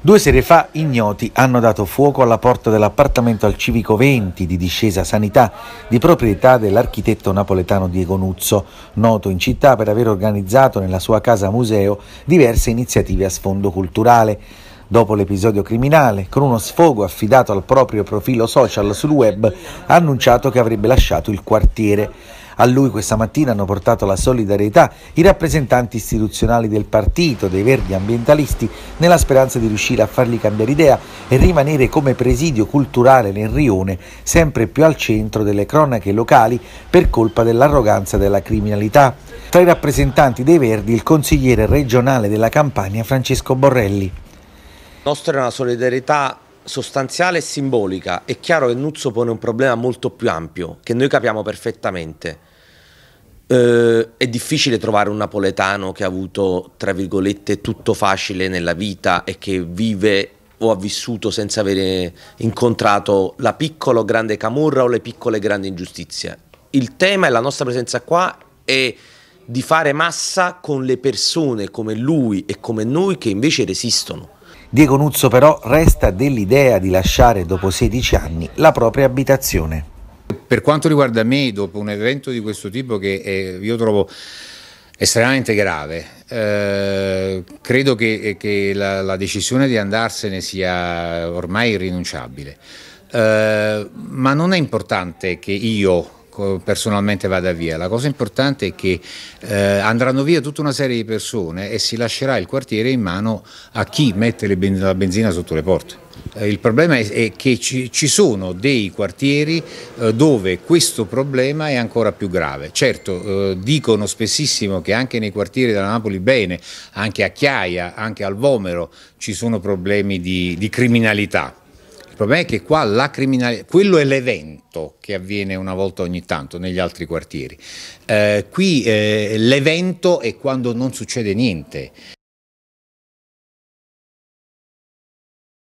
Due sere fa ignoti hanno dato fuoco alla porta dell'appartamento al Civico 20 di discesa sanità di proprietà dell'architetto napoletano Diego Nuzzo, noto in città per aver organizzato nella sua casa museo diverse iniziative a sfondo culturale. Dopo l'episodio criminale, con uno sfogo affidato al proprio profilo social sul web, ha annunciato che avrebbe lasciato il quartiere. A lui questa mattina hanno portato la solidarietà i rappresentanti istituzionali del partito, dei verdi ambientalisti, nella speranza di riuscire a fargli cambiare idea e rimanere come presidio culturale nel rione, sempre più al centro delle cronache locali per colpa dell'arroganza della criminalità. Tra i rappresentanti dei Verdi il consigliere regionale della Campania Francesco Borrelli. La nostra è una solidarietà sostanziale e simbolica. È chiaro che Nuzzo pone un problema molto più ampio, che noi capiamo perfettamente. Eh, è difficile trovare un napoletano che ha avuto, tra virgolette, tutto facile nella vita e che vive o ha vissuto senza avere incontrato la piccola o grande camorra o le piccole e grandi ingiustizie. Il tema e la nostra presenza qua è di fare massa con le persone come lui e come noi che invece resistono. Diego Nuzzo però resta dell'idea di lasciare dopo 16 anni la propria abitazione. Per quanto riguarda me, dopo un evento di questo tipo che è, eh, io trovo estremamente grave, eh, credo che, eh, che la, la, decisione di andarsene sia ormai irrinunciabile. Eh, ma non è importante che io personalmente vada via, la cosa importante è che eh, andranno via tutta una serie di persone e si lascerà il quartiere in mano a chi mette ben la benzina sotto le porte. Eh, il problema è che ci sono dei quartieri eh, dove questo problema è ancora più grave. Certo, eh, dicono spessissimo che anche nei quartieri della Napoli bene, anche a Chiaia, anche al Vomero, ci sono problemi di, di criminalità. Il problema è che qua la criminalità, quello è l'evento che avviene una volta ogni tanto negli altri quartieri. Eh, qui eh, l'evento è quando non succede niente.